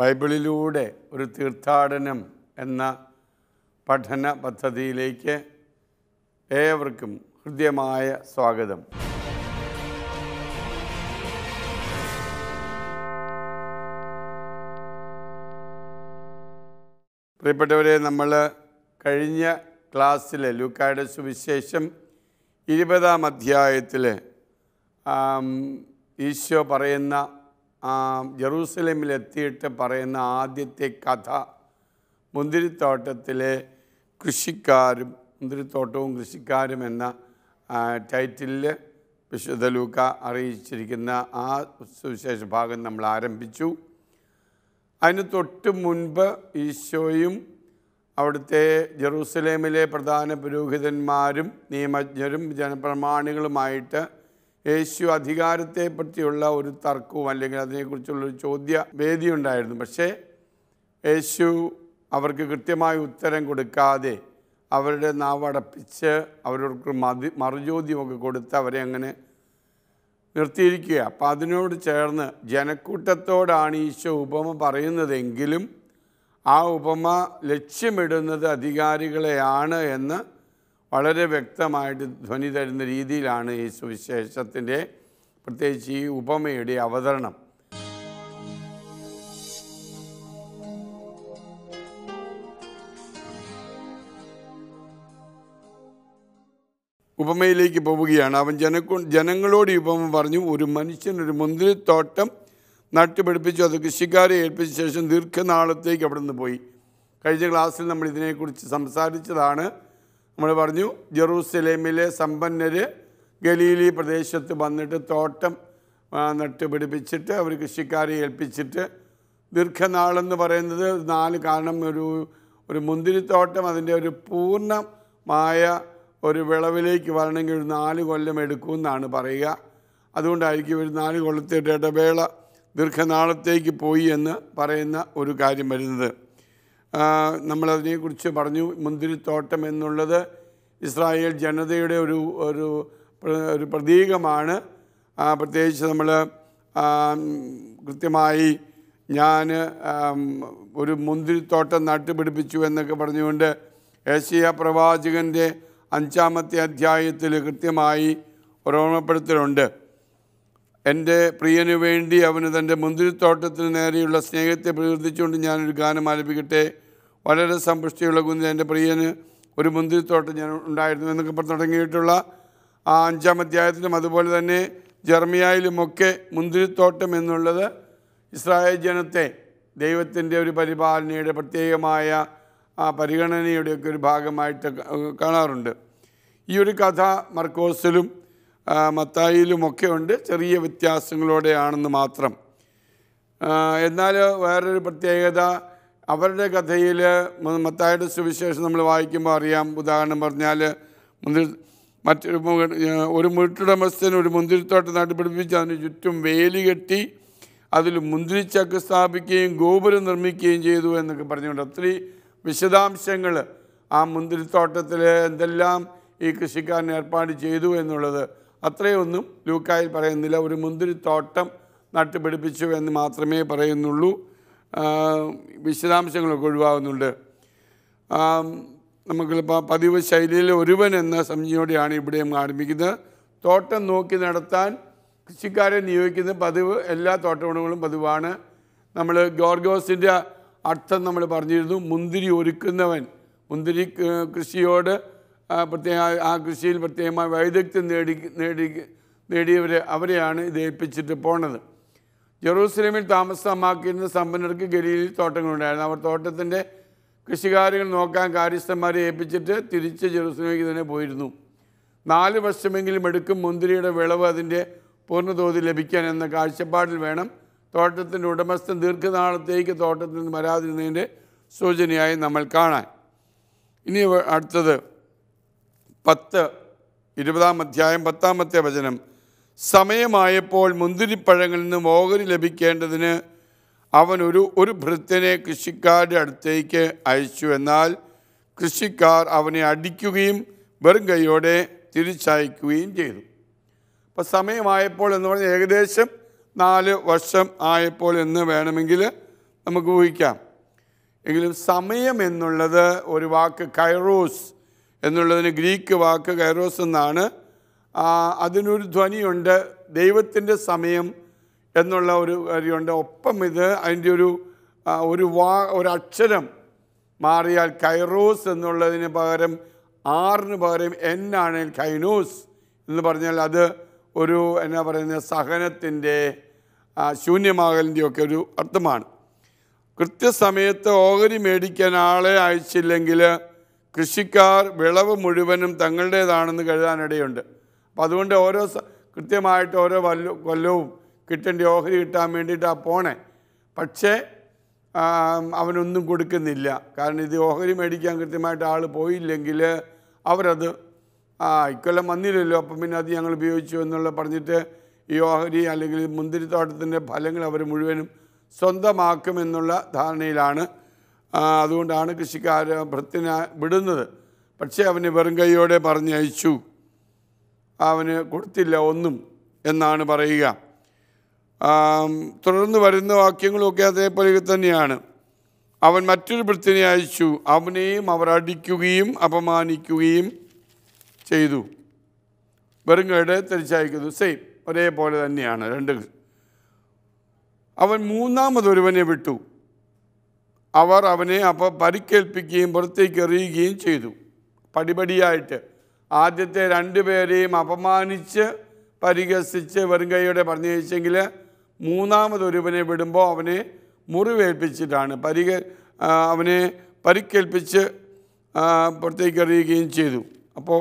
ബൈബിളിലൂടെ ഒരു തീർത്ഥാടനം എന്ന പഠന പദ്ധതിയിലേക്ക് ഏവർക്കും ഹൃദ്യമായ സ്വാഗതം പ്രിയപ്പെട്ടവരെ നമ്മൾ കഴിഞ്ഞ ക്ലാസ്സിൽ ലൂക്കായുടെ സുവിശേഷം ഇരുപതാം അധ്യായത്തിൽ ഈശോ പറയുന്ന ജെറൂസലേമിലെത്തിയിട്ട് പറയുന്ന ആദ്യത്തെ കഥ മുന്തിരിത്തോട്ടത്തിലെ കൃഷിക്കാരും മുന്തിരിത്തോട്ടവും കൃഷിക്കാരും എന്ന ടൈറ്റിലിൽ വിശുദ്ധ ലൂക്ക അറിയിച്ചിരിക്കുന്ന ആ സുവിശേഷ ഭാഗം നമ്മൾ ആരംഭിച്ചു അതിന് തൊട്ട് മുൻപ് ഈശോയും അവിടുത്തെ ജെറൂസലേമിലെ പ്രധാന പുരോഹിതന്മാരും നിയമജ്ഞരും ജനപ്രമാണികളുമായിട്ട് യേശു അധികാരത്തെ പറ്റിയുള്ള ഒരു തർക്കവും അല്ലെങ്കിൽ അതിനെക്കുറിച്ചുള്ളൊരു ചോദ്യ വേദി ഉണ്ടായിരുന്നു പക്ഷേ യേശു അവർക്ക് കൃത്യമായ ഉത്തരം കൊടുക്കാതെ അവരുടെ നാവടപ്പിച്ച് അവർക്ക് മതി മറുചോദ്യമൊക്കെ കൊടുത്ത് അവരെ അങ്ങനെ നിർത്തിയിരിക്കുക അപ്പം അതിനോട് ചേർന്ന് ജനക്കൂട്ടത്തോടാണ് ഈശോ ഉപമ പറയുന്നതെങ്കിലും ആ ഉപമ ലക്ഷ്യമിടുന്നത് അധികാരികളെയാണ് എന്ന് വളരെ വ്യക്തമായിട്ട് ധ്വനി തരുന്ന രീതിയിലാണ് ഈ സുവിശേഷത്തിൻ്റെ പ്രത്യേകിച്ച് ഈ ഉപമയുടെ അവതരണം ഉപമയിലേക്ക് പോവുകയാണ് അവൻ ജനക്കൊ ജനങ്ങളോട് ഉപമ പറഞ്ഞു ഒരു മനുഷ്യനൊരു മുന്തിരിത്തോട്ടം നട്ടുപിടിപ്പിച്ചു അത് കൃഷിക്കാരെ ഏൽപ്പിച്ച ശേഷം ദീർഘനാളത്തേക്ക് അവിടെ നിന്ന് പോയി കഴിഞ്ഞ ക്ലാസ്സിൽ നമ്മൾ ഇതിനെക്കുറിച്ച് സംസാരിച്ചതാണ് നമ്മൾ പറഞ്ഞു ജെറൂസലേമിലെ സമ്പന്നർ ഗലീലി പ്രദേശത്ത് വന്നിട്ട് തോട്ടം നട്ട് പിടിപ്പിച്ചിട്ട് അവർ കൃഷിക്കാരെ ഏൽപ്പിച്ചിട്ട് ദീർഘനാളെന്ന് പറയുന്നത് നാല് കാരണം ഒരു ഒരു മുന്തിരിത്തോട്ടം അതിൻ്റെ ഒരു പൂർണ്ണമായ ഒരു വിളവിലേക്ക് വരണമെങ്കിൽ ഒരു നാല് കൊല്ലം എടുക്കുമെന്നാണ് പറയുക അതുകൊണ്ടായിരിക്കും ഒരു നാല് കൊല്ലത്തെ ഇടവേള ദീർഘനാളത്തേക്ക് പോയി എന്ന് പറയുന്ന ഒരു കാര്യം വരുന്നത് നമ്മളതിനെക്കുറിച്ച് പറഞ്ഞു മുന്തിരിത്തോട്ടം എന്നുള്ളത് ഇസ്രായേൽ ജനതയുടെ ഒരു ഒരു ഒരു പ്രതീകമാണ് പ്രത്യേകിച്ച് നമ്മൾ കൃത്യമായി ഞാൻ ഒരു മുന്തിരിത്തോട്ടം നട്ടുപിടിപ്പിച്ചു എന്നൊക്കെ പറഞ്ഞുകൊണ്ട് ഏഷ്യ പ്രവാചകൻ്റെ അഞ്ചാമത്തെ അധ്യായത്തിൽ കൃത്യമായി ഓർമ്മപ്പെടുത്തലുണ്ട് എൻ്റെ പ്രിയനു വേണ്ടി അവന് തൻ്റെ മുന്തിരിത്തോട്ടത്തിന് നേരെയുള്ള സ്നേഹത്തെ പ്രകീർത്തിച്ചുകൊണ്ട് ഞാനൊരു ഗാനം ആലപിക്കട്ടെ വളരെ സമ്പുഷ്ടിയുള്ള കുഞ്ഞ് എൻ്റെ പ്രിയന് ഒരു മുന്തിരിത്തോട്ടം ഞാൻ ഉണ്ടായിരുന്നു എന്നൊക്കെ പറഞ്ഞ് തുടങ്ങിയിട്ടുള്ള ആ അഞ്ചാം അധ്യായത്തിലും അതുപോലെ തന്നെ ജർമ്മിയായിലുമൊക്കെ മുന്തിരിത്തോട്ടം എന്നുള്ളത് ഇസ്രായേൽ ജനത്തെ ദൈവത്തിൻ്റെ ഒരു പരിപാലനയുടെ പ്രത്യേകമായ ആ പരിഗണനയുടെയൊക്കെ ഒരു ഭാഗമായിട്ട് കാണാറുണ്ട് ഈ ഒരു കഥ മർക്കോസിലും മത്തായിലുമൊക്കെ ഉണ്ട് ചെറിയ വ്യത്യാസങ്ങളോടെയാണെന്ന് മാത്രം എന്നാൽ വേറൊരു പ്രത്യേകത അവരുടെ കഥയിൽ മത്തായുടെ സുവിശേഷം നമ്മൾ വായിക്കുമ്പോൾ അറിയാം ഉദാഹരണം പറഞ്ഞാൽ മുന്തിരി മറ്റൊരു ഒരു വീട്ടുടമസ്ഥൻ ഒരു മുന്തിരിത്തോട്ടം നട്ടുപിടിപ്പിച്ച് അതിന് ചുറ്റും വേലി കെട്ടി അതിൽ മുന്തിരിച്ചക്ക് സ്ഥാപിക്കുകയും ഗോപുരം നിർമ്മിക്കുകയും ചെയ്തു എന്നൊക്കെ പറഞ്ഞുകൊണ്ട് ഒത്തിരി വിശദാംശങ്ങൾ ആ മുന്തിരിത്തോട്ടത്തിൽ എന്തെല്ലാം ഈ കൃഷിക്കാരൻ ഏർപ്പാട് ചെയ്തു എന്നുള്ളത് അത്രയൊന്നും ലൂക്കായിൽ പറയുന്നില്ല ഒരു മുന്തിരിത്തോട്ടം നട്ടുപിടിപ്പിച്ചു എന്ന് മാത്രമേ പറയുന്നുള്ളൂ വിശദാംശങ്ങളൊക്കെ ഒഴിവാകുന്നുണ്ട് നമുക്കിപ്പോൾ പതിവ് ശൈലിയിൽ ഒരുവൻ എന്ന സംജ്ഞയോടെയാണ് ഇവിടെയും ആരംഭിക്കുന്നത് തോട്ടം നോക്കി നടത്താൻ കൃഷിക്കാരെ നിയോഗിക്കുന്ന പതിവ് എല്ലാ തോട്ടമുടമകളും പതിവാണ് നമ്മൾ ഗോർഗോസിൻ്റെ അർത്ഥം നമ്മൾ പറഞ്ഞിരുന്നു മുന്തിരി ഒരുക്കുന്നവൻ മുന്തിരി കൃഷിയോട് പ്രത്യേക ആ കൃഷിയിൽ പ്രത്യേകമായ വൈദഗ്ധ്യം നേടി നേടി നേടിയവരെ അവരെയാണ് ഇത് ഏൽപ്പിച്ചിട്ട് പോണത് ജെറൂസലേമിൽ താമസമാക്കിയിരുന്ന സമ്പന്നർക്ക് ഗലീലിൽ തോട്ടങ്ങളുണ്ടായിരുന്നു അവർ തോട്ടത്തിൻ്റെ കൃഷികാര്യങ്ങൾ നോക്കാൻ കാര്യസ്ഥന്മാരെ ഏൽപ്പിച്ചിട്ട് തിരിച്ച് ജെറൂസലേമിലേക്ക് തന്നെ പോയിരുന്നു നാല് വർഷമെങ്കിലും എടുക്കും മുന്തിരിയുടെ വിളവ് അതിൻ്റെ പൂർണ്ണതോതിൽ ലഭിക്കാൻ എന്ന കാഴ്ചപ്പാടിൽ വേണം തോട്ടത്തിൻ്റെ ഉടമസ്ഥൻ ദീർഘനാളത്തേക്ക് തോട്ടത്തിൽ നിന്ന് വരാതിരുന്നതിൻ്റെ സൂചനയായി നമ്മൾ കാണാൻ ഇനി അടുത്തത് പത്ത് ഇരുപതാം അധ്യായം പത്താമത്തെ വചനം സമയമായപ്പോൾ മുന്തിരിപ്പഴങ്ങളിൽ നിന്ന് ഓഹരി ലഭിക്കേണ്ടതിന് അവൻ ഒരു ഒരു ഭൃത്യനെ കൃഷിക്കാരുടെ അടുത്തേക്ക് അയച്ചു എന്നാൽ കൃഷിക്കാർ അവനെ അടിക്കുകയും വെറും കൈയോടെ തിരിച്ചയക്കുകയും ചെയ്തു അപ്പോൾ സമയമായപ്പോൾ എന്ന് പറഞ്ഞാൽ ഏകദേശം നാല് വർഷം ആയപ്പോൾ എന്ന് വേണമെങ്കിൽ നമുക്ക് ഊഹിക്കാം എങ്കിലും സമയം എന്നുള്ളത് ഒരു വാക്ക് കൈറോസ് എന്നുള്ളതിന് ഗ്രീക്ക് വാക്ക് കൈറോസ് എന്നാണ് അതിനൊരു ധ്വനിയുണ്ട് ദൈവത്തിൻ്റെ സമയം എന്നുള്ള ഒരു കാര്യമുണ്ട് ഒപ്പം ഇത് അതിൻ്റെ ഒരു ഒരു വാ ഒരു അക്ഷരം മാറിയാൽ കൈറോസ് എന്നുള്ളതിന് പകരം ആറിന് പകരം എൻ ആണ് കൈനോസ് എന്ന് പറഞ്ഞാൽ അത് ഒരു എന്നാ പറയുന്നത് സഹനത്തിൻ്റെ ശൂന്യമാകലിൻ്റെ ഒക്കെ ഒരു അർത്ഥമാണ് കൃത്യസമയത്ത് ഓഹരി മേടിക്കാൻ ആളെ അയച്ചില്ലെങ്കിൽ കൃഷിക്കാർ വിളവ് മുഴുവനും തങ്ങളുടേതാണെന്ന് കരുതാനിടയുണ്ട് അപ്പം അതുകൊണ്ട് ഓരോ കൃത്യമായിട്ട് ഓരോ വല്ലു കൊല്ലവും കിട്ടേണ്ട ഓഹരി കിട്ടാൻ വേണ്ടിയിട്ടാണ് പോണേ പക്ഷേ അവനൊന്നും കൊടുക്കുന്നില്ല കാരണം ഇത് ഓഹരി മേടിക്കാൻ കൃത്യമായിട്ട് ആൾ പോയില്ലെങ്കിൽ അവരത് ആ ഇക്കൊല്ലം വന്നില്ലല്ലോ അപ്പം പിന്നെ അത് ഞങ്ങൾ ഉപയോഗിച്ചു എന്നുള്ള പറഞ്ഞിട്ട് ഈ ഓഹരി അല്ലെങ്കിൽ മുന്തിരിത്തോട്ടത്തിൻ്റെ ഫലങ്ങൾ അവർ മുഴുവനും സ്വന്തമാക്കുമെന്നുള്ള ധാരണയിലാണ് അതുകൊണ്ടാണ് കൃഷിക്കാർ ഭൃത്തിനെ വിടുന്നത് പക്ഷേ അവന് വെറും കൈയോടെ പറഞ്ഞയച്ചു അവന് കൊടുത്തില്ല ഒന്നും എന്നാണ് പറയുക തുടർന്ന് വരുന്ന വാക്യങ്ങളൊക്കെ അതേപോലെ തന്നെയാണ് അവൻ മറ്റൊരു ഭൃത്തിനെ അയച്ചു അവനെയും അവർ അടിക്കുകയും അപമാനിക്കുകയും ചെയ്തു വെറും കേട് തിരിച്ചയക്കുന്നു സെയിം ഒരേപോലെ തന്നെയാണ് രണ്ട് അവൻ മൂന്നാമതൊരുവനെ വിട്ടു അവർ അവനെ അപ്പോൾ പരിക്കേൽപ്പിക്കുകയും പുറത്തേക്ക് എറിയുകയും ചെയ്തു പടിപടിയായിട്ട് ആദ്യത്തെ രണ്ടുപേരെയും അപമാനിച്ച് പരിഹസിച്ച് വെറും കൈയോടെ പറഞ്ഞയച്ചെങ്കിൽ മൂന്നാമതൊരുവനെ വിടുമ്പോൾ അവനെ മുറിവേൽപ്പിച്ചിട്ടാണ് പരിക അവനെ പരിക്കേൽപ്പിച്ച് പുറത്തേക്ക് എറിയുകയും ചെയ്തു അപ്പോൾ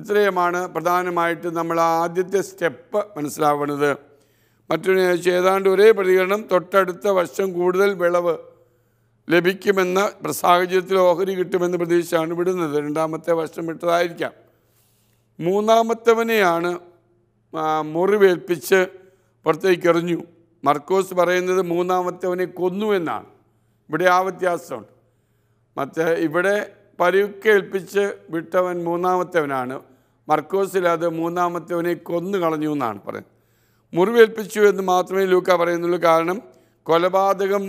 ഇത്രയുമാണ് പ്രധാനമായിട്ട് നമ്മൾ ആദ്യത്തെ സ്റ്റെപ്പ് മനസ്സിലാവുന്നത് മറ്റൊരു ഏതാണ്ട് ഒരേ പ്രതികരണം തൊട്ടടുത്ത വർഷം കൂടുതൽ വിളവ് ലഭിക്കുമെന്ന സാഹചര്യത്തിൽ ഓഹരി കിട്ടുമെന്ന് പ്രതീക്ഷയാണ് വിടുന്നത് രണ്ടാമത്തെ വർഷം വിട്ടതായിരിക്കാം മൂന്നാമത്തവനെയാണ് മുറിവേൽപ്പിച്ച് പുറത്തേക്ക് എറിഞ്ഞു മർക്കോസ് പറയുന്നത് മൂന്നാമത്തവനെ കൊന്നു എന്നാണ് ഇവിടെ ആ വ്യത്യാസമുണ്ട് മറ്റേ ഇവിടെ പരുക്കേൽപ്പിച്ച് വിട്ടവൻ മൂന്നാമത്തവനാണ് മർക്കോസിൽ അത് മൂന്നാമത്തവനെ കൊന്നു കളഞ്ഞു എന്നാണ് പറയുന്നത് മുറിവേൽപ്പിച്ചു എന്ന് മാത്രമേ ലൂക്ക പറയുന്നുള്ളൂ കാരണം കൊലപാതകം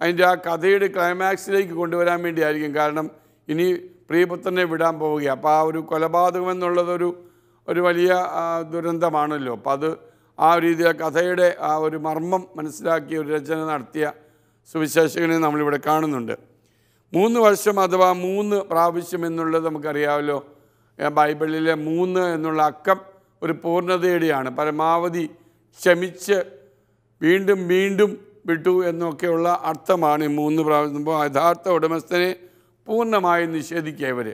അതിൻ്റെ ആ കഥയുടെ ക്ലൈമാക്സിലേക്ക് കൊണ്ടുവരാൻ വേണ്ടിയായിരിക്കും കാരണം ഇനി പ്രിയപുത്രനെ വിടാൻ പോവുകയാണ് അപ്പോൾ ആ ഒരു കൊലപാതകം എന്നുള്ളതൊരു ഒരു വലിയ ദുരന്തമാണല്ലോ അപ്പോൾ അത് ആ രീതിയിൽ കഥയുടെ ആ ഒരു മർമ്മം മനസ്സിലാക്കി ഒരു രചന നടത്തിയ സുവിശേഷകനെ നമ്മളിവിടെ കാണുന്നുണ്ട് മൂന്ന് വർഷം അഥവാ മൂന്ന് പ്രാവശ്യം എന്നുള്ളത് നമുക്കറിയാമല്ലോ ബൈബിളിലെ മൂന്ന് എന്നുള്ള അക്കം ഒരു പൂർണ്ണതയുടെയാണ് പരമാവധി ക്ഷമിച്ച് വീണ്ടും വീണ്ടും വിട്ടു എന്നൊക്കെയുള്ള അർത്ഥമാണ് ഈ മൂന്ന് പ്രാവശ്യം യഥാർത്ഥ ഉടമസ്ഥനെ പൂർണ്ണമായി നിഷേധിക്കുക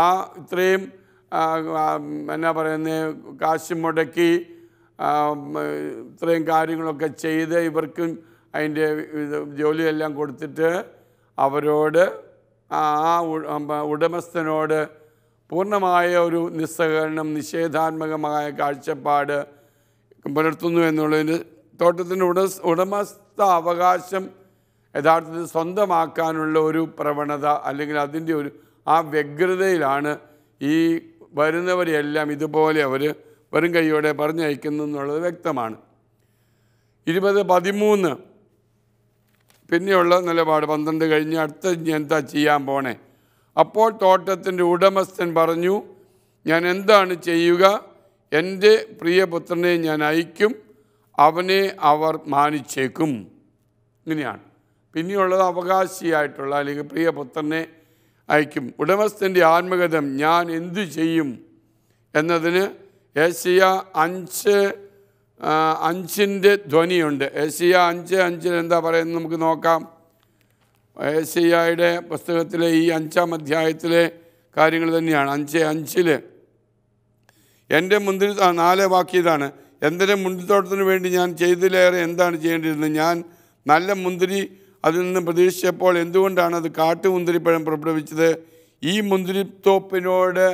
ആ ഇത്രയും എന്നാ പറയുന്നത് കാശ് മുടക്കി ഇത്രയും കാര്യങ്ങളൊക്കെ ചെയ്ത് ഇവർക്കും അതിൻ്റെ ജോലിയെല്ലാം കൊടുത്തിട്ട് അവരോട് ആ ഉടമസ്ഥനോട് പൂർണ്ണമായ ഒരു നിസ്സഹകരണം നിഷേധാത്മകമായ കാഴ്ചപ്പാട് പുലർത്തുന്നു എന്നുള്ളതിന് തോട്ടത്തിൻ്റെ ഉട ഉടമസ്ഥ അവകാശം യഥാർത്ഥത്തിൽ സ്വന്തമാക്കാനുള്ള ഒരു പ്രവണത അല്ലെങ്കിൽ അതിൻ്റെ ഒരു ആ വ്യഗ്രതയിലാണ് ഈ വരുന്നവരെല്ലാം ഇതുപോലെ അവർ വെറും കൈയോടെ പറഞ്ഞയക്കുന്നു എന്നുള്ളത് വ്യക്തമാണ് ഇരുപത് പതിമൂന്ന് പിന്നെയുള്ള നിലപാട് പന്ത്രണ്ട് കഴിഞ്ഞ് അടുത്ത എന്താ ചെയ്യാൻ പോണേ അപ്പോൾ തോട്ടത്തിൻ്റെ ഉടമസ്ഥൻ പറഞ്ഞു ഞാൻ എന്താണ് ചെയ്യുക എൻ്റെ പ്രിയപുത്രനെ ഞാൻ അയക്കും അവനെ അവർ മാനിച്ചേക്കും ഇങ്ങനെയാണ് പിന്നെയുള്ളത് അവകാശിയായിട്ടുള്ള അല്ലെങ്കിൽ പ്രിയപുത്രനെ അയക്കും ഉടമസ്ഥൻ്റെ ആത്മഗതം ഞാൻ എന്തു ചെയ്യും എന്നതിന് ഏഷ്യ അഞ്ച് അഞ്ചിൻ്റെ ധ്വനിയുണ്ട് ഏഷ്യ അഞ്ച് അഞ്ചിൽ എന്താ പറയുന്നത് നമുക്ക് നോക്കാം ഏഷ്യയുടെ പുസ്തകത്തിലെ ഈ അഞ്ചാം അധ്യായത്തിലെ കാര്യങ്ങൾ തന്നെയാണ് അഞ്ച് അഞ്ചിൽ എൻ്റെ മുന്തിരി നാല് വാക്കിയതാണ് എന്തിനും മുന്തിത്തോട്ടത്തിന് വേണ്ടി ഞാൻ ചെയ്തിലേറെ എന്താണ് ചെയ്യേണ്ടിയിരുന്നത് ഞാൻ നല്ല മുന്തിരി അതിൽ നിന്ന് പ്രതീക്ഷിച്ചപ്പോൾ എന്തുകൊണ്ടാണ് അത് കാട്ടുമുന്തിരിപ്പഴം പുറപ്പെടുവിച്ചത് ഈ മുന്തിരിത്തോപ്പിനോട്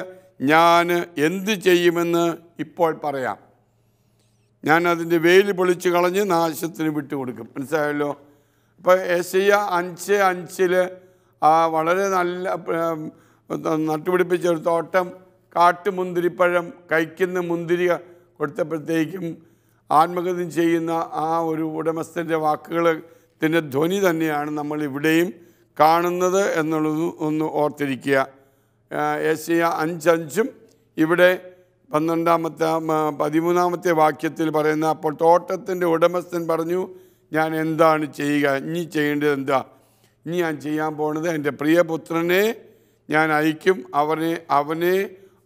ഞാൻ എന്ത് ചെയ്യുമെന്ന് ഇപ്പോൾ പറയാം ഞാൻ അതിൻ്റെ വെയിൽ പൊളിച്ച് കളഞ്ഞ് നാശത്തിന് വിട്ടുകൊടുക്കും മനസ്സിലായല്ലോ അപ്പോൾ ഏഷ്യ അഞ്ച് അഞ്ചിൽ ആ വളരെ നല്ല നട്ടുപിടിപ്പിച്ച ഒരു തോട്ടം കാട്ടുമുന്തിരിപ്പഴം കഴിക്കുന്ന മുന്തിരി കൊടുത്തപ്പോഴത്തേക്കും ആത്മഗതം ചെയ്യുന്ന ആ ഒരു ഉടമസ്ഥൻ്റെ വാക്കുകൾ ത്തിൻ്റെ ധ്വനി തന്നെയാണ് നമ്മൾ ഇവിടെയും കാണുന്നത് എന്നുള്ളത് ഒന്ന് ഓർത്തിരിക്കുക ഏഷ്യ അഞ്ചഞ്ചും ഇവിടെ പന്ത്രണ്ടാമത്തെ പതിമൂന്നാമത്തെ വാക്യത്തിൽ പറയുന്ന അപ്പോൾ തോട്ടത്തിൻ്റെ ഉടമസ്ഥൻ പറഞ്ഞു ഞാൻ എന്താണ് ചെയ്യുക ഇനി ചെയ്യേണ്ടത് എന്താ ഇനി ഞാൻ ചെയ്യാൻ പോണത് എൻ്റെ പ്രിയപുത്രനെ ഞാൻ അയക്കും അവനെ അവനെ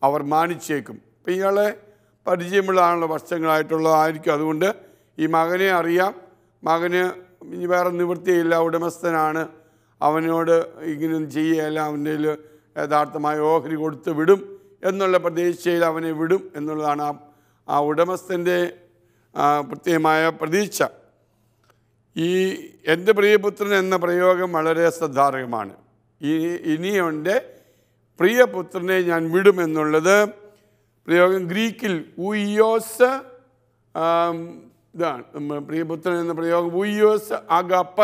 അവർ മാനിച്ചേക്കും അപ്പം ഇയാളെ പരിചയമുള്ളതാണല്ലോ വർഷങ്ങളായിട്ടുള്ളതായിരിക്കും അതുകൊണ്ട് ഈ മകനെ അറിയാം മകന് ഇനി വേറെ നിവൃത്തിയില്ല ഉടമസ്ഥനാണ് അവനോട് ഇങ്ങനെ ചെയ്യുകയല്ല അവൻ്റെ യഥാർത്ഥമായ ഓഹരി കൊടുത്ത് വിടും എന്നുള്ള പ്രതീക്ഷയിൽ അവനെ വിടും എന്നുള്ളതാണ് ആ ആ ഉടമസ്ഥൻ്റെ പ്രത്യേകമായ പ്രതീക്ഷ ഈ എൻ്റെ പ്രിയപുത്രൻ എന്ന പ്രയോഗം വളരെ ശ്രദ്ധാർഹമാണ് ഈ ഇനിയുണ്ട് പ്രിയപുത്രനെ ഞാൻ വിടുമെന്നുള്ളത് പ്രയോഗം ഗ്രീക്കിൽ ഉയ്യോസ് ഇതാണ് പ്രിയപുത്രൻ എന്ന പ്രയോഗം ഉയ്യോസ് അഗപ്പ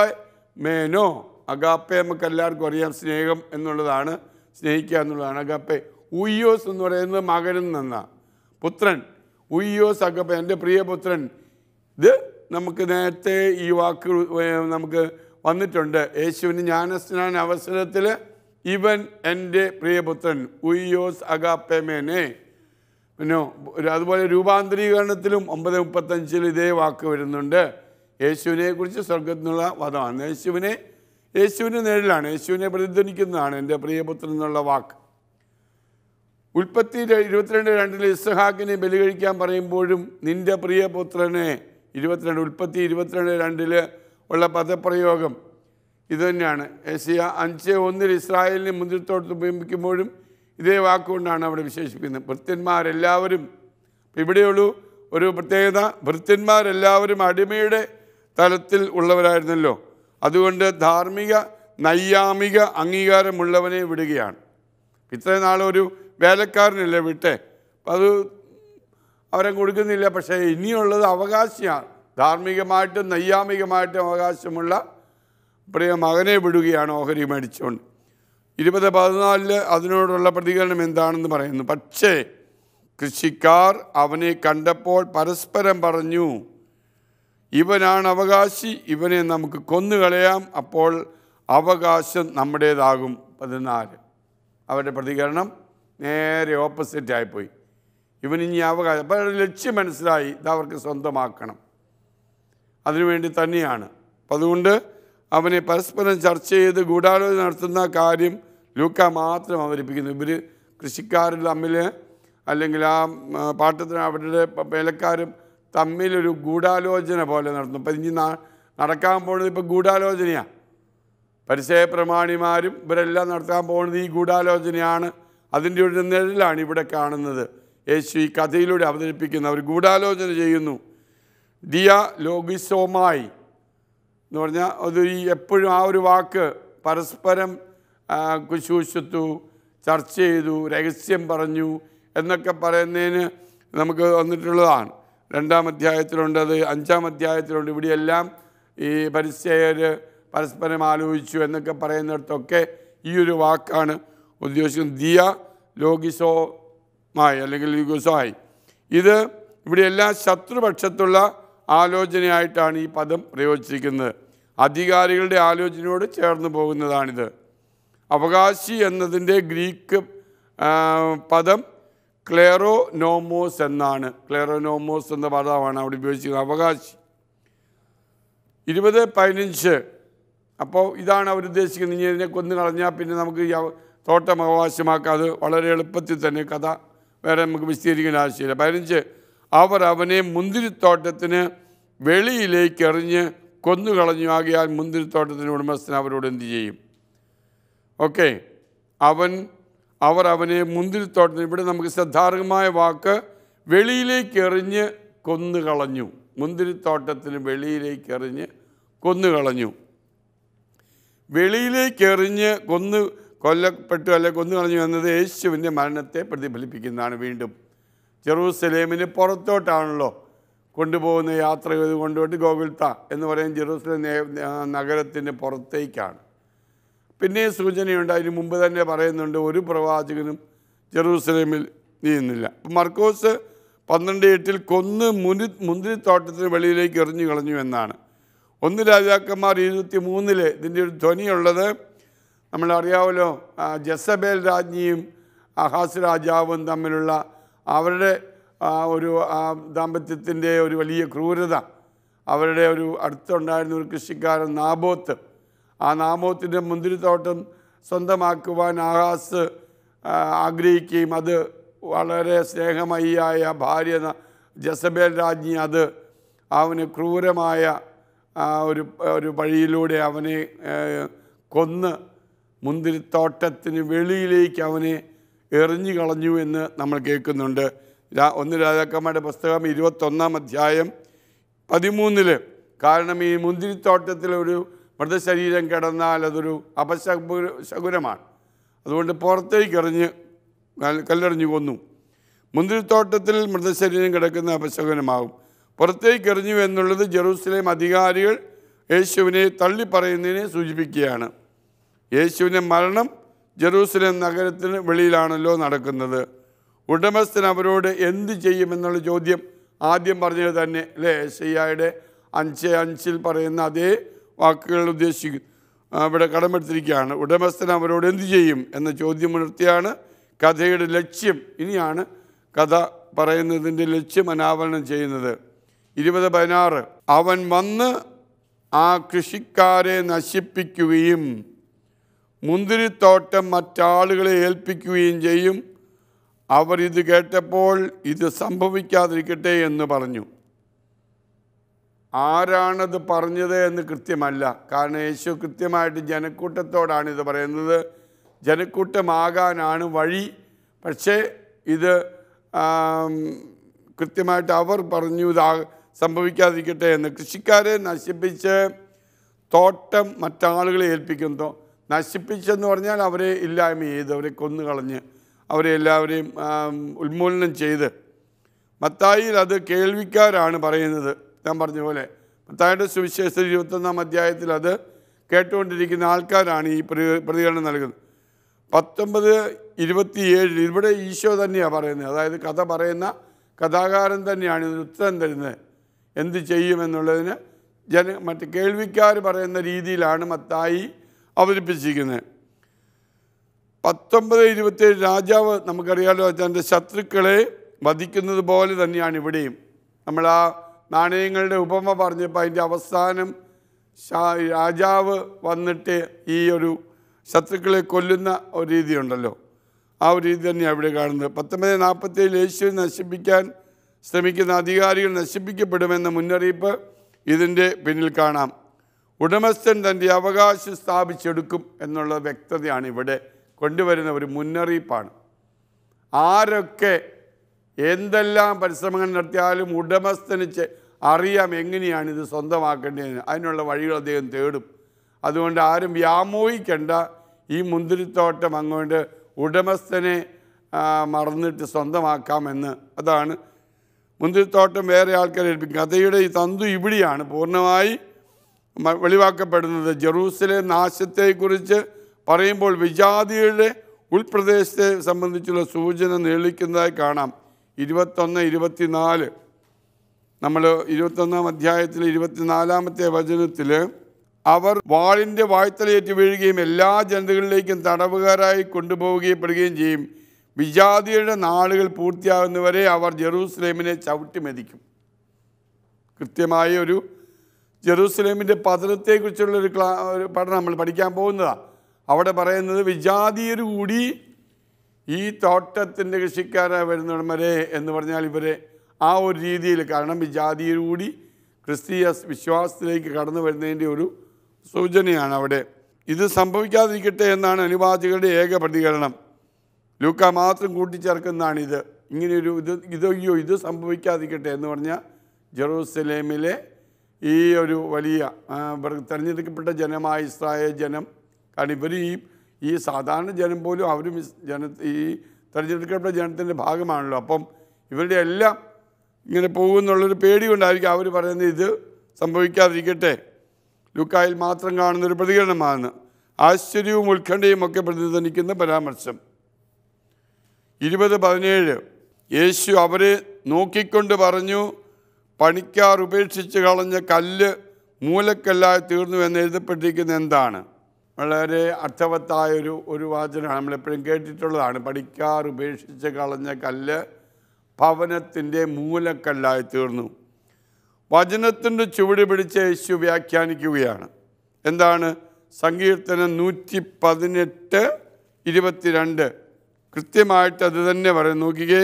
മേനോ അഗാപ്പ നമുക്ക് എല്ലാവർക്കും അറിയാം സ്നേഹം എന്നുള്ളതാണ് സ്നേഹിക്കുക എന്നുള്ളതാണ് അഗാപ്പെ ഉയ്യോസ് എന്ന് പറയുന്നത് മകനിൽ നിന്നാണ് പുത്രൻ ഉയ്യോസ് അഗപ്പ എൻ്റെ പ്രിയപുത്രൻ ഇത് നമുക്ക് നേരത്തെ ഈ വാക്ക് നമുക്ക് വന്നിട്ടുണ്ട് യേശുവിന് ജ്ഞാനസ്നാന അവസരത്തിൽ ഇവൻ എൻ്റെ പ്രിയപുത്രൻ ഉയ്യോസ് അഗാപ്പെ മേനെ പിന്നെ അതുപോലെ രൂപാന്തരീകരണത്തിലും ഒമ്പത് മുപ്പത്തഞ്ചിൽ ഇതേ വാക്ക് വരുന്നുണ്ട് യേശുവിനെക്കുറിച്ച് സ്വർഗത്തിൽ നിന്നുള്ള വധമാണ് യേശുവിനെ യേശുവിൻ്റെ നേരിലാണ് യേശുവിനെ പ്രതിധ്വനിക്കുന്നതാണ് എൻ്റെ പ്രിയപുത്രൻ എന്നുള്ള വാക്ക് ഉൽപ്പത്തി ഇരുപത്തിരണ്ട് രണ്ടിൽ ഇസ്ഹാക്കിനെ ബലി കഴിക്കാൻ പറയുമ്പോഴും നിൻ്റെ പ്രിയപുത്രനെ ഇരുപത്തിരണ്ട് ഉൽപ്പത്തി ഇരുപത്തിരണ്ട് രണ്ടിൽ ഉള്ള പദപ്രയോഗം ഇതുതന്നെയാണ് ഏഷ്യ അഞ്ച് ഒന്നിൽ ഇസ്രായേലിനെ മുന്തിരിത്തോട്ട് ഉപയോഗിക്കുമ്പോഴും ഇതേ വാക്കുകൊണ്ടാണ് അവിടെ വിശേഷിപ്പിക്കുന്നത് ഭൃത്യന്മാരെല്ലാവരും ഇവിടെയുള്ളൂ ഒരു പ്രത്യേകത ഭൃത്യന്മാരെല്ലാവരും അടിമയുടെ തലത്തിൽ ഉള്ളവരായിരുന്നല്ലോ അതുകൊണ്ട് ധാർമ്മിക നൈയാമിക അംഗീകാരമുള്ളവനെ വിടുകയാണ് ഇത്രയും നാളൊരു വേലക്കാരനല്ലേ വിട്ടെ അത് അവരെ കൊടുക്കുന്നില്ല പക്ഷേ ഇനിയുള്ളത് അവകാശമാണ് ധാർമ്മികമായിട്ടും നൈയാമികമായിട്ടും അവകാശമുള്ള പ്രിയ മകനെ വിടുകയാണ് ഓഹരി മേടിച്ചുകൊണ്ട് ഇരുപത് പതിനാലില് അതിനോടുള്ള പ്രതികരണം എന്താണെന്ന് പറയുന്നു പക്ഷേ കൃഷിക്കാർ അവനെ കണ്ടപ്പോൾ പരസ്പരം പറഞ്ഞു ഇവനാണ് അവകാശി ഇവനെ നമുക്ക് കൊന്നുകളയാം അപ്പോൾ അവകാശം നമ്മുടേതാകും പതിനാല് അവരുടെ പ്രതികരണം നേരെ ഓപ്പോസിറ്റ് ആയിപ്പോയി ഇവനിഞ്ഞി അവകാശം അപ്പോൾ അവരുടെ ലക്ഷ്യം മനസ്സിലായി ഇത് അവർക്ക് സ്വന്തമാക്കണം അതിനുവേണ്ടി തന്നെയാണ് അപ്പം അതുകൊണ്ട് അവനെ പരസ്പരം ചർച്ച ചെയ്ത് ഗൂഢാലോചന നടത്തുന്ന കാര്യം ലൂക്ക മാത്രം അവതരിപ്പിക്കുന്നു ഇവർ കൃഷിക്കാരും തമ്മിൽ അല്ലെങ്കിൽ ആ പാട്ടത്തിന് അവരുടെ വേലക്കാരും തമ്മിലൊരു ഗൂഢാലോചന പോലെ നടന്നു അപ്പം ഇനി നടക്കാൻ പോകുന്നത് ഇപ്പം ഗൂഢാലോചനയാണ് പരിസയ പ്രമാണിമാരും ഇവരെല്ലാം നടത്താൻ പോകുന്നത് ഈ ഗൂഢാലോചനയാണ് അതിൻ്റെ ഒരു നിഴലാണ് ഇവിടെ കാണുന്നത് യേശു ഈ കഥയിലൂടെ അവതരിപ്പിക്കുന്നു അവർ ഗൂഢാലോചന ചെയ്യുന്നു ദിയ ലോഗിസോമായി എന്ന് പറഞ്ഞാൽ അതൊരു എപ്പോഴും ആ ഒരു വാക്ക് പരസ്പരം ശുശ്രൂഷിച്ചു ചർച്ച ചെയ്തു രഹസ്യം പറഞ്ഞു എന്നൊക്കെ പറയുന്നതിന് നമുക്ക് വന്നിട്ടുള്ളതാണ് രണ്ടാം അധ്യായത്തിലുണ്ട് അത് അഞ്ചാം അധ്യായത്തിലുണ്ട് ഇവിടെയെല്ലാം ഈ പരിസയർ പരസ്പരം ആലോചിച്ചു എന്നൊക്കെ പറയുന്നിടത്തൊക്കെ ഈ ഒരു വാക്കാണ് ഉദ്ദേശിക്കുന്നത് ദിയ ലോകിസോമായി അല്ലെങ്കിൽ യുഗസോമായി ഇത് ഇവിടെയെല്ലാം ശത്രുപക്ഷത്തുള്ള ആലോചനയായിട്ടാണ് ഈ പദം പ്രയോഗിച്ചിരിക്കുന്നത് അധികാരികളുടെ ആലോചനയോട് ചേർന്ന് പോകുന്നതാണിത് അവകാശി എന്നതിൻ്റെ ഗ്രീക്ക് പദം നോമോസ് എന്നാണ് നോമോസ് എന്ന പദമാണ് അവിടെ ഉപയോഗിച്ചിരുന്നത് അവകാശി ഇരുപത് പതിനഞ്ച് അപ്പോൾ ഇതാണ് അവരുദ്ദേശിക്കുന്നത് ഇനി ഇതിനെ കൊന്നു കളഞ്ഞാൽ പിന്നെ നമുക്ക് ഈ തോട്ടം അവകാശമാക്കാം അത് വളരെ എളുപ്പത്തിൽ തന്നെ കഥ വേറെ നമുക്ക് വിശദീകരിക്കേണ്ട ആവശ്യമില്ല പതിനഞ്ച് അവർ അവനെ മുന്തിരിത്തോട്ടത്തിന് വെളിയിലേക്ക് എറിഞ്ഞ് കൊന്നുകളഞ്ഞു ആകിയാൽ മുന്തിരിത്തോട്ടത്തിന് ഉടമസ്ഥൻ അവരോട് എന്ത് ചെയ്യും ഓക്കെ അവൻ അവർ അവനെ മുന്തിരിത്തോട്ടം ഇവിടെ നമുക്ക് ശ്രദ്ധാർഹമായ വാക്ക് വെളിയിലേക്ക് എറിഞ്ഞ് കൊന്നുകളഞ്ഞു മുന്തിരിത്തോട്ടത്തിന് വെളിയിലേക്ക് എറിഞ്ഞ് കൊന്നുകളഞ്ഞു വെളിയിലേക്ക് എറിഞ്ഞ് കൊന്നു കൊല്ലപ്പെട്ടു അല്ലെ കൊന്നുകളഞ്ഞു എന്നത് യേശുവിൻ്റെ മരണത്തെ പ്രതിഫലിപ്പിക്കുന്നതാണ് വീണ്ടും ജെറൂസലേമിന് പുറത്തോട്ടാണല്ലോ കൊണ്ടുപോകുന്ന യാത്ര ചെയ്ത് കൊണ്ടുപോയിട്ട് ഗോകുൽത്ത എന്ന് പറയും ജെറൂസലേം നഗരത്തിൻ്റെ പുറത്തേക്കാണ് പിന്നെയും സൂചനയുണ്ട് അതിന് മുമ്പ് തന്നെ പറയുന്നുണ്ട് ഒരു പ്രവാചകനും ജെറൂസലേമിൽ നീയുന്നില്ല മർക്കോസ് പന്ത്രണ്ട് എട്ടിൽ കൊന്ന് മുനി മുന്തിരിത്തോട്ടത്തിന് വെളിയിലേക്ക് എറിഞ്ഞു കളഞ്ഞു എന്നാണ് ഒന്ന് രാജാക്കന്മാർ ഇരുപത്തി മൂന്നില് ഇതിൻ്റെ ഒരു ധ്വനിയുള്ളത് നമ്മളറിയാവല്ലോ ജസബേൽ രാജ്ഞിയും അഹാസ് രാജാവും തമ്മിലുള്ള അവരുടെ ഒരു ദാമ്പത്യത്തിൻ്റെ ഒരു വലിയ ക്രൂരത അവരുടെ ഒരു അടുത്തുണ്ടായിരുന്ന ഒരു കൃഷിക്കാരൻ നാബോത്ത് ആ നാമോത്തിൻ്റെ മുന്തിരിത്തോട്ടം സ്വന്തമാക്കുവാൻ ആഹാസ് ആഗ്രഹിക്കുകയും അത് വളരെ സ്നേഹമയ്യായ ഭാര്യ ജസബേൽ രാജ്ഞി അത് അവന് ക്രൂരമായ ഒരു ഒരു വഴിയിലൂടെ അവനെ കൊന്ന് മുന്തിരിത്തോട്ടത്തിന് വെളിയിലേക്ക് അവനെ എറിഞ്ഞു കളഞ്ഞു എന്ന് നമ്മൾ കേൾക്കുന്നുണ്ട് ഒന്ന് രാജാക്കന്മാരുടെ പുസ്തകം ഇരുപത്തൊന്നാം അധ്യായം പതിമൂന്നിൽ കാരണം ഈ മുന്തിരിത്തോട്ടത്തിലൊരു മൃതശരീരം കിടന്നാൽ അതൊരു അപശകുര ശകുരമാണ് അതുകൊണ്ട് പുറത്തേക്ക് എറിഞ്ഞ് കല്ലെറിഞ്ഞു കൊന്നു മുന്തിരിത്തോട്ടത്തിൽ മൃതശരീരം കിടക്കുന്ന അപശകുനമാകും പുറത്തേക്ക് എറിഞ്ഞു എന്നുള്ളത് ജെറൂസലേം അധികാരികൾ യേശുവിനെ തള്ളിപ്പറയുന്നതിനെ സൂചിപ്പിക്കുകയാണ് യേശുവിൻ്റെ മരണം ജെറൂസലേം നഗരത്തിന് വെളിയിലാണല്ലോ നടക്കുന്നത് ഉടമസ്ഥൻ അവരോട് എന്ത് ചെയ്യുമെന്നുള്ള ചോദ്യം ആദ്യം പറഞ്ഞത് തന്നെ അല്ലേ ഏഷയ്യയുടെ അഞ്ച് അഞ്ചിൽ പറയുന്ന അതേ വാക്കുകൾ ഉദ്ദേശിക്കുന്നു ഇവിടെ കടമെടുത്തിരിക്കുകയാണ് ഉടമസ്ഥൻ അവരോട് എന്തു ചെയ്യും എന്ന ഉണർത്തിയാണ് കഥയുടെ ലക്ഷ്യം ഇനിയാണ് കഥ പറയുന്നതിൻ്റെ ലക്ഷ്യം അനാവരണം ചെയ്യുന്നത് ഇരുപത് പതിനാറ് അവൻ വന്ന് ആ കൃഷിക്കാരെ നശിപ്പിക്കുകയും മുന്തിരിത്തോട്ടം മറ്റാളുകളെ ഏൽപ്പിക്കുകയും ചെയ്യും അവർ ഇത് കേട്ടപ്പോൾ ഇത് സംഭവിക്കാതിരിക്കട്ടെ എന്ന് പറഞ്ഞു ആരാണത് പറഞ്ഞത് എന്ന് കൃത്യമല്ല കാരണം യേശു കൃത്യമായിട്ട് ജനക്കൂട്ടത്തോടാണ് ഇത് പറയുന്നത് ജനക്കൂട്ടമാകാനാണ് വഴി പക്ഷേ ഇത് കൃത്യമായിട്ട് അവർ പറഞ്ഞു ഇതാ സംഭവിക്കാതിരിക്കട്ടെ എന്ന് കൃഷിക്കാരെ നശിപ്പിച്ച് തോട്ടം മറ്റാളുകളെ ഏൽപ്പിക്കുന്നതോ നശിപ്പിച്ചെന്ന് പറഞ്ഞാൽ അവരെ ഇല്ലായ്മ ചെയ്ത് അവരെ കൊന്നുകളഞ്ഞ് അവരെ എല്ലാവരെയും ഉന്മൂലനം ചെയ്ത് മത്തായിൽ അത് കേൾവിക്കാരാണ് പറയുന്നത് ഞാൻ പറഞ്ഞ പോലെ മത്തായുടെ സുവിശേഷത്തിൽ ഇരുപത്തൊന്നാം അധ്യായത്തിൽ അത് കേട്ടുകൊണ്ടിരിക്കുന്ന ആൾക്കാരാണ് ഈ പ്രതികരണം നൽകുന്നത് പത്തൊമ്പത് ഇരുപത്തിയേഴിൽ ഇവിടെ ഈശോ തന്നെയാണ് പറയുന്നത് അതായത് കഥ പറയുന്ന കഥാകാരൻ തന്നെയാണ് ഇതിന് ഉത്തരം തരുന്നത് എന്ത് ചെയ്യുമെന്നുള്ളതിന് ജന മറ്റ് കേൾവിക്കാർ പറയുന്ന രീതിയിലാണ് മത്തായി അവതരിപ്പിച്ചിരിക്കുന്നത് പത്തൊമ്പത് ഇരുപത്തിയേഴ് രാജാവ് നമുക്കറിയാലോ തൻ്റെ ശത്രുക്കളെ വധിക്കുന്നത് പോലെ തന്നെയാണ് ഇവിടെയും നമ്മൾ ആ നാണയങ്ങളുടെ ഉപമ പറഞ്ഞപ്പോൾ അതിൻ്റെ അവസാനം രാജാവ് വന്നിട്ട് ഈ ഒരു ശത്രുക്കളെ കൊല്ലുന്ന ഒരു രീതിയുണ്ടല്ലോ ആ ഒരു രീതി തന്നെയാണ് അവിടെ കാണുന്നത് പത്തൊമ്പത് നാൽപ്പത്തേഴ് യേശുവിനെ നശിപ്പിക്കാൻ ശ്രമിക്കുന്ന അധികാരികൾ നശിപ്പിക്കപ്പെടുമെന്ന മുന്നറിയിപ്പ് ഇതിൻ്റെ പിന്നിൽ കാണാം ഉടമസ്ഥൻ തൻ്റെ അവകാശം സ്ഥാപിച്ചെടുക്കും എന്നുള്ള വ്യക്തതയാണ് ഇവിടെ കൊണ്ടുവരുന്ന ഒരു മുന്നറിയിപ്പാണ് ആരൊക്കെ എന്തെല്ലാം പരിശ്രമങ്ങൾ നടത്തിയാലും ഉടമസ്ഥന് അറിയാം എങ്ങനെയാണ് ഇത് സ്വന്തമാക്കേണ്ടതെന്ന് അതിനുള്ള വഴികൾ അദ്ദേഹം തേടും അതുകൊണ്ട് ആരും വ്യാമോഹിക്കേണ്ട ഈ മുന്തിരിത്തോട്ടം അങ്ങോട്ട് ഉടമസ്ഥനെ മറന്നിട്ട് സ്വന്തമാക്കാമെന്ന് അതാണ് മുന്തിരിത്തോട്ടം വേറെ ആൾക്കാരെ ഏൽപ്പിക്കും കഥയുടെ ഈ തന്തു ഇവിടെയാണ് പൂർണ്ണമായി വെളിവാക്കപ്പെടുന്നത് ജെറൂസലെ നാശത്തെക്കുറിച്ച് പറയുമ്പോൾ വിജാതിയുടെ ഉൾപ്രദേശത്തെ സംബന്ധിച്ചുള്ള സൂചന നീളിക്കുന്നതായി കാണാം ഇരുപത്തൊന്ന് ഇരുപത്തിനാല് നമ്മൾ ഇരുപത്തൊന്നാം അധ്യായത്തിൽ ഇരുപത്തിനാലാമത്തെ വചനത്തിൽ അവർ വാളിൻ്റെ വായ്ത്തലയേറ്റ് വീഴുകയും എല്ലാ ജനതകളിലേക്കും തടവുകാരായി കൊണ്ടുപോവുകയും ചെയ്യും വിജാതിയുടെ നാളുകൾ പൂർത്തിയാകുന്നവരെ അവർ ജെറൂസലേമിനെ ചവിട്ടി മെതിക്കും കൃത്യമായ ഒരു ജെറൂസലേമിൻ്റെ പതനത്തെക്കുറിച്ചുള്ള ഒരു ക്ലാ ഒരു പഠനം നമ്മൾ പഠിക്കാൻ പോകുന്നതാണ് അവിടെ പറയുന്നത് വിജാതിയർ കൂടി ഈ തോട്ടത്തിൻ്റെ കൃഷിക്കാരായി വരുന്നവരെ എന്ന് പറഞ്ഞാൽ ഇവരെ ആ ഒരു രീതിയിൽ കാരണം ഈ ജാതിയിലൂടി ക്രിസ്തീയ വിശ്വാസത്തിലേക്ക് കടന്നു വരുന്നതിൻ്റെ ഒരു സൂചനയാണ് അവിടെ ഇത് സംഭവിക്കാതിരിക്കട്ടെ എന്നാണ് അനുവാദികളുടെ ഏക പ്രതികരണം ലൂക്ക മാത്രം കൂട്ടിച്ചേർക്കുന്നതാണിത് ഇങ്ങനെയൊരു ഇത് ഇതൊയ്യോ ഇത് സംഭവിക്കാതിരിക്കട്ടെ എന്ന് പറഞ്ഞാൽ ജെറൂസലേമിലെ ഈ ഒരു വലിയ തിരഞ്ഞെടുക്കപ്പെട്ട ജനമായ ഇസ്രായേൽ ജനം കാരണം ഇവർ ഈ ഈ സാധാരണ ജനം പോലും അവരും ജന ഈ തെരഞ്ഞെടുക്കപ്പെട്ട ജനത്തിൻ്റെ ഭാഗമാണല്ലോ അപ്പം ഇവരുടെ എല്ലാം ഇങ്ങനെ പോകുമെന്നുള്ളൊരു പേടി കൊണ്ടായിരിക്കും അവർ പറയുന്നത് ഇത് സംഭവിക്കാതിരിക്കട്ടെ ലുക്കായിൽ മാത്രം കാണുന്നൊരു പ്രതികരണമാണ് ആശ്ചര്യവും ഉത്കണ്ഠയും ഒക്കെ പ്രതിധ്വനിക്കുന്ന പരാമർശം ഇരുപത് പതിനേഴ് യേശു അവരെ നോക്കിക്കൊണ്ട് പറഞ്ഞു പണിക്കാർ ഉപേക്ഷിച്ച് കളഞ്ഞ കല്ല് മൂലക്കല്ലായി തീർന്നു എന്ന് എഴുതപ്പെട്ടിരിക്കുന്ന എന്താണ് വളരെ അർത്ഥവത്തായ ഒരു ഒരു വാചനമാണ് നമ്മളെപ്പോഴും കേട്ടിട്ടുള്ളതാണ് പഠിക്കാർ ഉപേക്ഷിച്ച് കളഞ്ഞ കല്ല് ഭവനത്തിൻ്റെ മൂലക്കല്ലായി തീർന്നു വചനത്തിൻ്റെ ചുവട് പിടിച്ച് യേശു വ്യാഖ്യാനിക്കുകയാണ് എന്താണ് സങ്കീർത്തനം നൂറ്റി പതിനെട്ട് ഇരുപത്തിരണ്ട് കൃത്യമായിട്ട് അത് തന്നെ പറയും നോക്കിക്കേ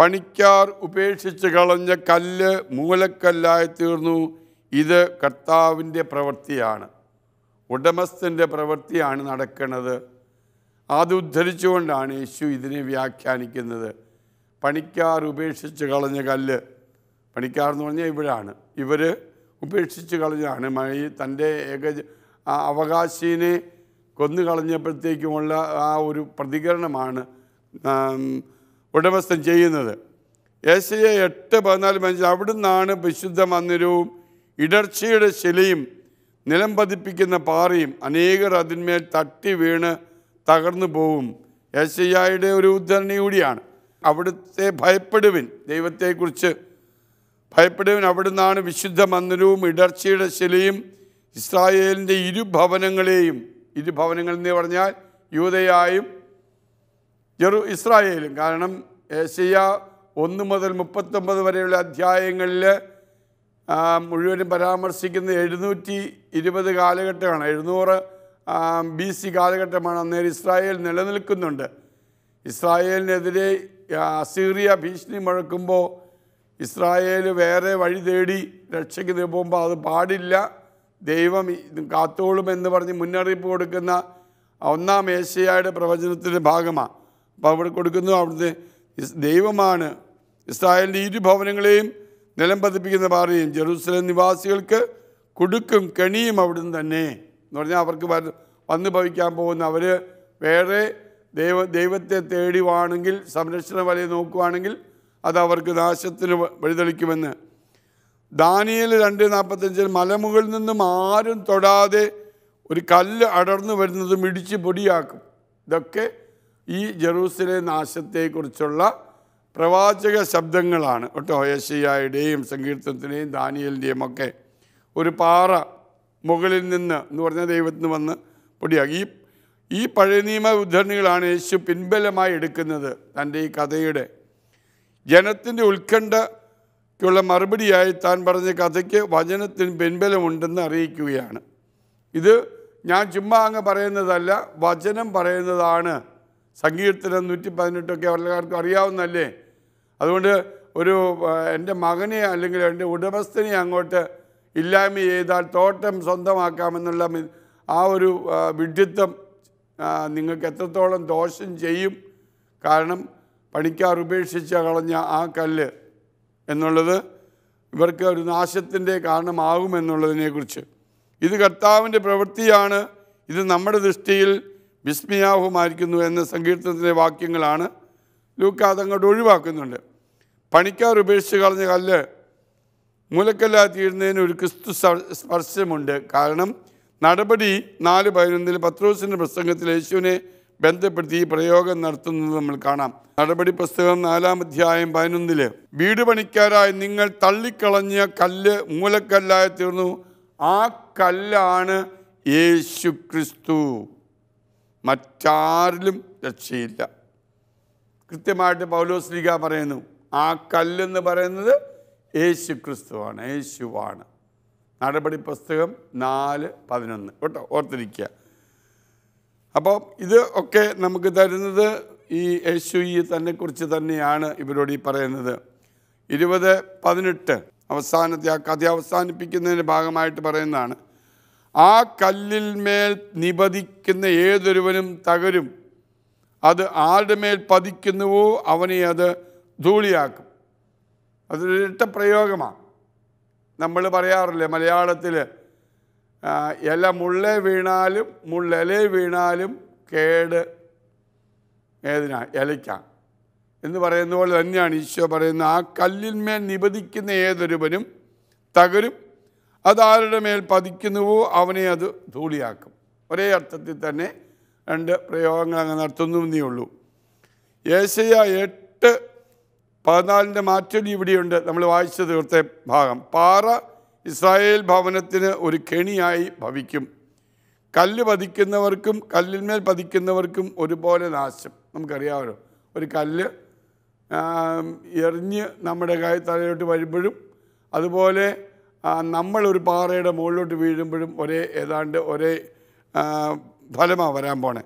പണിക്കാർ ഉപേക്ഷിച്ച് കളഞ്ഞ കല്ല് മൂലക്കല്ലായി തീർന്നു ഇത് കർത്താവിൻ്റെ പ്രവൃത്തിയാണ് ഉടമസ്ഥൻ്റെ പ്രവൃത്തിയാണ് നടക്കുന്നത് അത് ഉദ്ധരിച്ചുകൊണ്ടാണ് യേശു ഇതിനെ വ്യാഖ്യാനിക്കുന്നത് പണിക്കാർ ഉപേക്ഷിച്ച് കളഞ്ഞ കല്ല് പണിക്കാർ എന്ന് പറഞ്ഞാൽ ഇവരാണ് ഇവർ ഉപേക്ഷിച്ച് കളഞ്ഞാണ് മഴ തൻ്റെ ഏക അവകാശീനെ കൊന്നു കളഞ്ഞപ്പോഴത്തേക്കുമുള്ള ആ ഒരു പ്രതികരണമാണ് ഉടമസ്ഥൻ ചെയ്യുന്നത് ഏശയ എട്ട് പതിനാല് പതിനഞ്ച് അവിടുന്നാണ് വിശുദ്ധ മന്ദിരവും ഇടർച്ചയുടെ ശിലയും നിലം പതിപ്പിക്കുന്ന പാറയും അനേകർ അതിന്മേൽ തട്ടി വീണ് തകർന്നു പോവും യേശയ്യായുടെ ഒരു ഉദ്ധരണി കൂടിയാണ് അവിടുത്തെ ഭയപ്പെടുവിൻ ദൈവത്തെക്കുറിച്ച് ഭയപ്പെടുവിൻ അവിടുന്നാണ് വിശുദ്ധ മന്ദിരവും ഇടർച്ചയുടെ ശിലയും ഇസ്രായേലിൻ്റെ ഇരുഭവനങ്ങളെയും ഇരുഭവനങ്ങൾ എന്ന് പറഞ്ഞാൽ യൂതയായും ജെറു ഇസ്രായേലും കാരണം ഏഷ്യ ഒന്ന് മുതൽ മുപ്പത്തൊമ്പത് വരെയുള്ള അധ്യായങ്ങളിൽ മുഴുവനും പരാമർശിക്കുന്നത് എഴുന്നൂറ്റി ഇരുപത് കാലഘട്ടമാണ് എഴുന്നൂറ് ബി സി കാലഘട്ടമാണ് അന്നേരം ഇസ്രായേൽ നിലനിൽക്കുന്നുണ്ട് ഇസ്രായേലിനെതിരെ അസീറിയ ഭീഷണി മുഴക്കുമ്പോൾ ഇസ്രായേൽ വേറെ വഴി തേടി രക്ഷയ്ക്ക് പോകുമ്പോൾ അത് പാടില്ല ദൈവം കാത്തോളും എന്ന് പറഞ്ഞ് മുന്നറിയിപ്പ് കൊടുക്കുന്ന ഒന്നാം ഏഷ്യയുടെ പ്രവചനത്തിൻ്റെ ഭാഗമാണ് അപ്പോൾ അവിടെ കൊടുക്കുന്നു അവിടുത്തെ ദൈവമാണ് ഇസ്രായേലിൻ്റെ ഇരു ഭവനങ്ങളെയും നിലം പതിപ്പിക്കുന്ന പാറയും ജെറൂസലം നിവാസികൾക്ക് കുടുക്കും കെണിയും അവിടുന്ന് തന്നെ എന്ന് പറഞ്ഞാൽ അവർക്ക് വന്നു ഭവിക്കാൻ പോകുന്ന അവർ വേറെ ദൈവ ദൈവത്തെ തേടിവാണെങ്കിൽ സംരക്ഷണ വലയെ നോക്കുവാണെങ്കിൽ അത് അവർക്ക് നാശത്തിന് വഴിതെളിക്കുമെന്ന് ദാനിയൽ രണ്ട് നാൽപ്പത്തഞ്ചിൽ മലമുകളിൽ നിന്നും ആരും തൊടാതെ ഒരു കല്ല് അടർന്നു വരുന്നതും ഇടിച്ച് പൊടിയാക്കും ഇതൊക്കെ ഈ ജെറൂസലേ നാശത്തെക്കുറിച്ചുള്ള പ്രവാചക ശബ്ദങ്ങളാണ് ഒട്ടോ യശയായുടെയും സങ്കീർത്തനത്തിൻ്റെയും ദാനിയലിൻ്റെയും ഒക്കെ ഒരു പാറ മുകളിൽ നിന്ന് എന്ന് പറഞ്ഞാൽ ദൈവത്തിന് വന്ന് പൊടിയാകും ഈ ഈ പഴയ നിയമ ഉദ്ധരണികളാണ് യേശു പിൻബലമായി എടുക്കുന്നത് തൻ്റെ ഈ കഥയുടെ ജനത്തിൻ്റെ ഉത്കണ്ഠയ്ക്കുള്ള മറുപടിയായി താൻ പറഞ്ഞ കഥയ്ക്ക് വചനത്തിന് പിൻബലമുണ്ടെന്ന് അറിയിക്കുകയാണ് ഇത് ഞാൻ ചുമ്മാ അങ്ങ് പറയുന്നതല്ല വചനം പറയുന്നതാണ് സങ്കീർത്തനം നൂറ്റി പതിനെട്ടൊക്കെ എല്ലാവർക്കും അറിയാവുന്നല്ലേ അതുകൊണ്ട് ഒരു എൻ്റെ മകനെ അല്ലെങ്കിൽ എൻ്റെ ഉടമസ്ഥനെ അങ്ങോട്ട് ഇല്ലായ്മ ചെയ്താൽ തോട്ടം സ്വന്തമാക്കാമെന്നുള്ള ആ ഒരു വിഡ്ഢിത്വം നിങ്ങൾക്ക് എത്രത്തോളം ദോഷം ചെയ്യും കാരണം പണിക്കാർ ഉപേക്ഷിച്ച് കളഞ്ഞ ആ കല്ല് എന്നുള്ളത് ഇവർക്ക് ഒരു നാശത്തിൻ്റെ കാരണമാകുമെന്നുള്ളതിനെക്കുറിച്ച് ഇത് കർത്താവിൻ്റെ പ്രവൃത്തിയാണ് ഇത് നമ്മുടെ ദൃഷ്ടിയിൽ വിസ്മയാഹുമായിരിക്കുന്നു എന്ന സങ്കീർത്തനത്തിലെ വാക്യങ്ങളാണ് ലൂക്ക അതങ്ങോട്ട് ഒഴിവാക്കുന്നുണ്ട് പണിക്കാർ ഉപേക്ഷിച്ച് കളഞ്ഞ കല്ല് മൂലക്കല്ലായി തീരുന്നതിന് ഒരു ക്രിസ്തു സ്പർശമുണ്ട് കാരണം നടപടി നാല് പതിനൊന്നിൽ പത്രോസിൻ്റെ പ്രസംഗത്തിൽ യേശുവിനെ ബന്ധപ്പെടുത്തി ഈ പ്രയോഗം നടത്തുന്നത് നമ്മൾ കാണാം നടപടി പുസ്തകം നാലാം അധ്യായം പതിനൊന്നില് വീട് പണിക്കാരായി നിങ്ങൾ തള്ളിക്കളഞ്ഞ കല്ല് മൂലക്കല്ലായി തീർന്നു ആ കല്ലാണ് യേശു ക്രിസ്തു മറ്റാരിലും രക്ഷയില്ല കൃത്യമായിട്ട് പൗലോസ്ലിക പറയുന്നു ആ കല്ലെന്ന് പറയുന്നത് യേശു ക്രിസ്തുവാണ് യേശുവാണ് നടപടി പുസ്തകം നാല് പതിനൊന്ന് കേട്ടോ ഓർത്തിരിക്കുക അപ്പോൾ ഇത് ഒക്കെ നമുക്ക് തരുന്നത് ഈ യേശു ഈ തന്നെക്കുറിച്ച് തന്നെയാണ് ഇവരോട് ഈ പറയുന്നത് ഇരുപത് പതിനെട്ട് അവസാനത്തെ ആ കഥ അവസാനിപ്പിക്കുന്നതിൻ്റെ ഭാഗമായിട്ട് പറയുന്നതാണ് ആ കല്ലിൽ മേൽ നിബദിക്കുന്ന ഏതൊരുവനും തകരും അത് ആരുടെ മേൽ പതിക്കുന്നുവോ അവനെ അത് ധൂളിയാക്കും അതൊരു പ്രയോഗമാണ് നമ്മൾ പറയാറില്ലേ മലയാളത്തിൽ ഇല മുള്ള വീണാലും മുള്ളലെ വീണാലും കേട് ഏതിനാ ഇലയ്ക്കാണ് എന്ന് പറയുന്ന പോലെ തന്നെയാണ് ഈശോ പറയുന്ന ആ കല്ലിന്മേൽ നിപതിക്കുന്ന ഏതൊരുവനും തകരും അതാരുടെ മേൽ പതിക്കുന്നുവോ അവനെ അത് ധൂളിയാക്കും ഒരേ അർത്ഥത്തിൽ തന്നെ രണ്ട് പ്രയോഗങ്ങൾ അങ്ങ് നടത്തുന്നു എന്നേ ഉള്ളൂ ഏശയ എട്ട് പതിനാലിൻ്റെ മാറ്റൊലി ഇവിടെയുണ്ട് നമ്മൾ വായിച്ച തീർത്തെ ഭാഗം പാറ ഇസ്രായേൽ ഭവനത്തിന് ഒരു കെണിയായി ഭവിക്കും കല്ല് പതിക്കുന്നവർക്കും കല്ലിന്മേൽ പതിക്കുന്നവർക്കും ഒരുപോലെ നാശം നമുക്കറിയാമല്ലോ ഒരു കല്ല് എറിഞ്ഞ് നമ്മുടെ കായ തലയിലോട്ട് വരുമ്പോഴും അതുപോലെ നമ്മളൊരു പാറയുടെ മുകളിലോട്ട് വീഴുമ്പോഴും ഒരേ ഏതാണ്ട് ഒരേ ഫലമാണ് വരാൻ പോണേ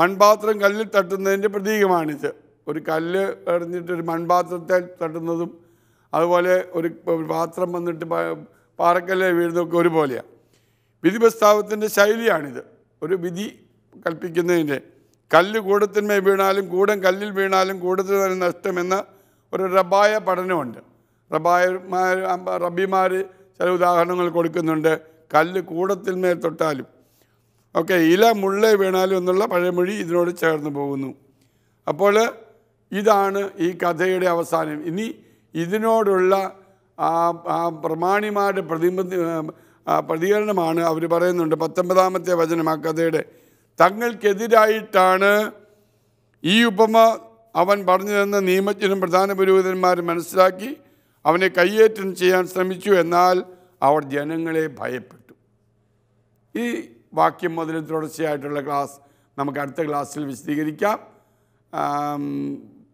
മൺപാത്രം കല്ലിൽ തട്ടുന്നതിൻ്റെ പ്രതീകമാണിത് ഒരു കല്ല് എറിഞ്ഞിട്ട് ഒരു മൺപാത്രത്തെ തട്ടുന്നതും അതുപോലെ ഒരു പാത്രം വന്നിട്ട് പാറക്കല്ലേ വീഴുന്നതൊക്കെ ഒരുപോലെയാണ് വിധി പ്രസ്താവത്തിൻ്റെ ശൈലിയാണിത് ഒരു വിധി കൽപ്പിക്കുന്നതിൻ്റെ കല്ല് കൂടത്തിന്മേൽ വീണാലും കൂടം കല്ലിൽ വീണാലും കൂടത്തിൽ തന്നെ നഷ്ടമെന്ന ഒരു റബായ പഠനമുണ്ട് റബായമാർ റബിമാർ ചില ഉദാഹരണങ്ങൾ കൊടുക്കുന്നുണ്ട് കല്ല് കൂടത്തിന്മേൽ തൊട്ടാലും ഒക്കെ ഇല മുള്ളേ വീണാലും എന്നുള്ള പഴമൊഴി ഇതിനോട് ചേർന്ന് പോകുന്നു അപ്പോൾ ഇതാണ് ഈ കഥയുടെ അവസാനം ഇനി ഇതിനോടുള്ള ആ പ്രമാണിമാരുടെ പ്രതിബന്ധി പ്രതികരണമാണ് അവർ പറയുന്നുണ്ട് പത്തൊമ്പതാമത്തെ വചനം ആ കഥയുടെ തങ്ങൾക്കെതിരായിട്ടാണ് ഈ ഉപമ അവൻ പറഞ്ഞു തന്ന നിയമജ്ഞനും പ്രധാന പുരോഹിതന്മാരും മനസ്സിലാക്കി അവനെ കയ്യേറ്റം ചെയ്യാൻ ശ്രമിച്ചു എന്നാൽ അവർ ജനങ്ങളെ ഭയപ്പെട്ടു ഈ വാക്യം മുതൽ തുടർച്ചയായിട്ടുള്ള ക്ലാസ് നമുക്ക് അടുത്ത ക്ലാസ്സിൽ വിശദീകരിക്കാം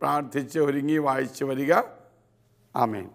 പ്രാർത്ഥിച്ച് ഒരുങ്ങി വായിച്ചു വരിക ആമേൻ